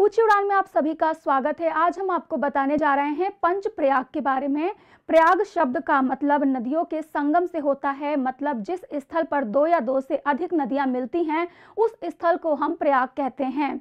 ऊंची उड़ान में आप सभी का स्वागत है आज हम आपको बताने जा रहे हैं पंच प्रयाग के बारे में प्रयाग शब्द का मतलब नदियों के संगम से होता है मतलब जिस स्थल पर दो या दो से अधिक नदियां मिलती हैं उस स्थल को हम प्रयाग कहते हैं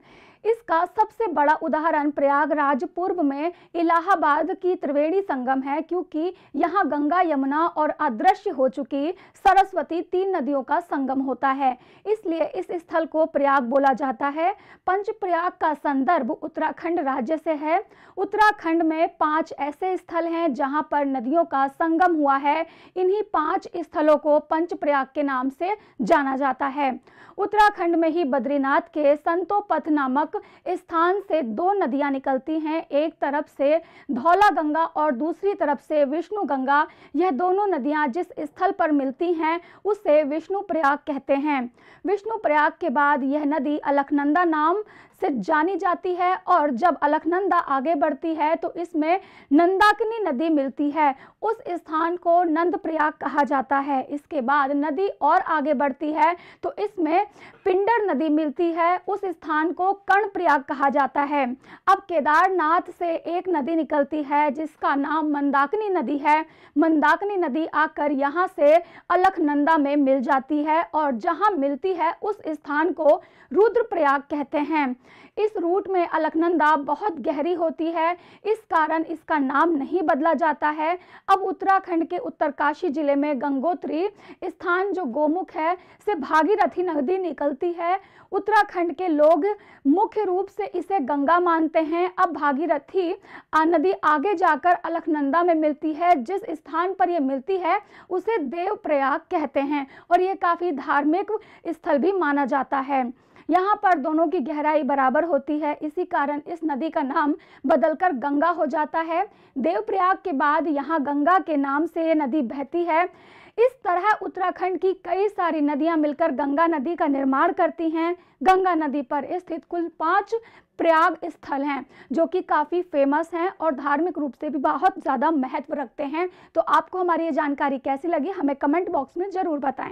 इसका सबसे बड़ा उदाहरण प्रयागराज पूर्व में इलाहाबाद की त्रिवेणी संगम है क्योंकि यहाँ गंगा यमुना और अदृश्य हो चुकी सरस्वती तीन नदियों का संगम होता है इसलिए इस स्थल को प्रयाग बोला जाता है पंचप्रयाग का संदर्भ उत्तराखंड राज्य से है उत्तराखंड में पांच ऐसे स्थल हैं जहाँ पर नदियों का संगम हुआ है इन्हीं पांच स्थलों को पंचप्रयाग के नाम से जाना जाता है उत्तराखंड में ही बद्रीनाथ के संतोपथ नामक नामक स्थान से दो नदियां निकलती हैं एक तरफ से धौला गंगा और दूसरी तरफ से विष्णु गंगा यह दोनों नदियां जिस स्थल पर मिलती हैं उसे विष्णु प्रयाग कहते हैं विष्णु प्रयाग के बाद यह नदी अलखनंदा नाम से जानी जाती है और जब अलखनंदा आगे बढ़ती है तो इसमें नंदाकिनी नदी मिलती है उस स्थान को नंद प्रयाग कहा जाता है इसके बाद नदी और आगे बढ़ती है तो इसमें पिंडर नदी मिलती है उस स्थान को कर्ण प्रयाग कहा जाता है अब केदारनाथ से एक नदी निकलती है जिसका नाम मंदाकिनी नदी है मंदाकिनी नदी आकर यहाँ से अलखनंदा में मिल जाती है और जहाँ मिलती है उस स्थान को रुद्रप्रयाग कहते हैं इस रूट में अलकनंदा बहुत गहरी होती है इस कारण इसका नाम नहीं बदला जाता है अब उत्तराखंड के उत्तरकाशी जिले में गंगोत्री स्थान जो गोमुख है से भागीरथी नदी निकलती है उत्तराखंड के लोग मुख्य रूप से इसे गंगा मानते हैं अब भागीरथी नदी आगे जाकर अलकनंदा में मिलती है जिस स्थान पर यह मिलती है उसे देवप्रयाग कहते हैं और ये काफ़ी धार्मिक स्थल भी माना जाता है यहाँ पर दोनों की गहराई बराबर होती है इसी कारण इस नदी का नाम बदलकर गंगा हो जाता है देवप्रयाग के बाद यहाँ गंगा के नाम से ये नदी बहती है इस तरह उत्तराखंड की कई सारी नदियां मिलकर गंगा नदी का निर्माण करती हैं गंगा नदी पर स्थित कुल पाँच प्रयाग स्थल हैं जो कि काफ़ी फेमस हैं और धार्मिक रूप से भी बहुत ज़्यादा महत्व रखते हैं तो आपको हमारी ये जानकारी कैसी लगी हमें कमेंट बॉक्स में ज़रूर बताएं